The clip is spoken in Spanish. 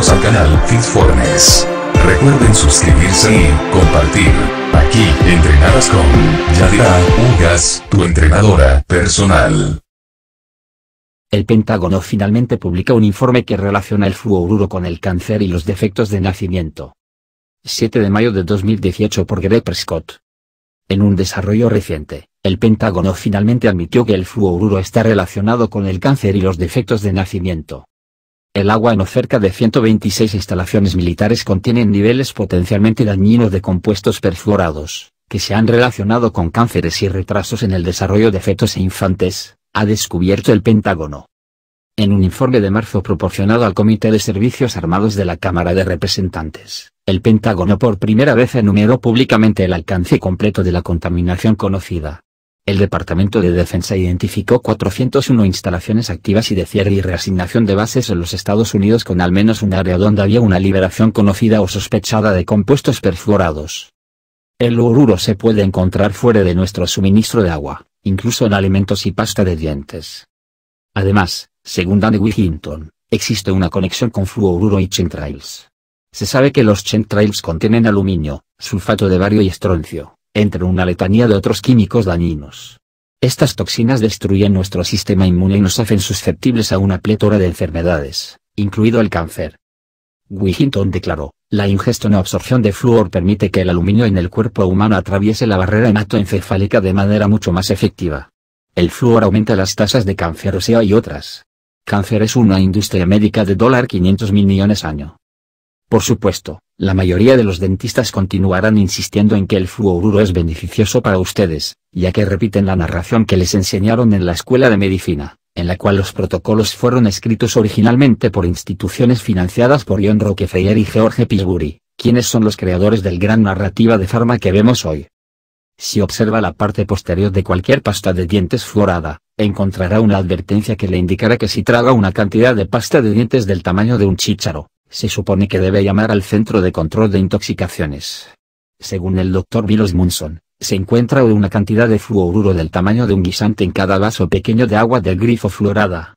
al canal FitFormes. Recuerden suscribirse y compartir. Aquí, entrenadas con Yadira Ugas, tu entrenadora personal. El Pentágono finalmente publica un informe que relaciona el fluoruro con el cáncer y los defectos de nacimiento. 7 de mayo de 2018 por Greg Prescott. En un desarrollo reciente, el Pentágono finalmente admitió que el fluoruro está relacionado con el cáncer y los defectos de nacimiento. El agua en cerca de 126 instalaciones militares contienen niveles potencialmente dañinos de compuestos perforados, que se han relacionado con cánceres y retrasos en el desarrollo de fetos e infantes, ha descubierto el Pentágono. En un informe de marzo proporcionado al Comité de Servicios Armados de la Cámara de Representantes, el Pentágono por primera vez enumeró públicamente el alcance completo de la contaminación conocida, el Departamento de Defensa identificó 401 instalaciones activas y de cierre y reasignación de bases en los Estados Unidos con al menos un área donde había una liberación conocida o sospechada de compuestos perforados. El oruro se puede encontrar fuera de nuestro suministro de agua, incluso en alimentos y pasta de dientes. Además, según Danny Wiginton, existe una conexión con fluoruro y chemtrails. Se sabe que los chemtrails contienen aluminio, sulfato de bario y estroncio entre una letanía de otros químicos dañinos. Estas toxinas destruyen nuestro sistema inmune y nos hacen susceptibles a una plétora de enfermedades, incluido el cáncer. Wigginton declaró, la ingestión o absorción de flúor permite que el aluminio en el cuerpo humano atraviese la barrera hematoencefálica de manera mucho más efectiva. El flúor aumenta las tasas de cáncer óseo y otras. Cáncer es una industria médica de dólar 500 millones año. Por supuesto, la mayoría de los dentistas continuarán insistiendo en que el fluoruro es beneficioso para ustedes, ya que repiten la narración que les enseñaron en la escuela de medicina, en la cual los protocolos fueron escritos originalmente por instituciones financiadas por John Rockefeller y George Pillsbury, quienes son los creadores del gran narrativa de farma que vemos hoy. Si observa la parte posterior de cualquier pasta de dientes fluorada, encontrará una advertencia que le indicará que si traga una cantidad de pasta de dientes del tamaño de un chícharo, se supone que debe llamar al Centro de Control de Intoxicaciones. Según el Dr. Vilos Munson, se encuentra una cantidad de fluoruro del tamaño de un guisante en cada vaso pequeño de agua del grifo fluorada.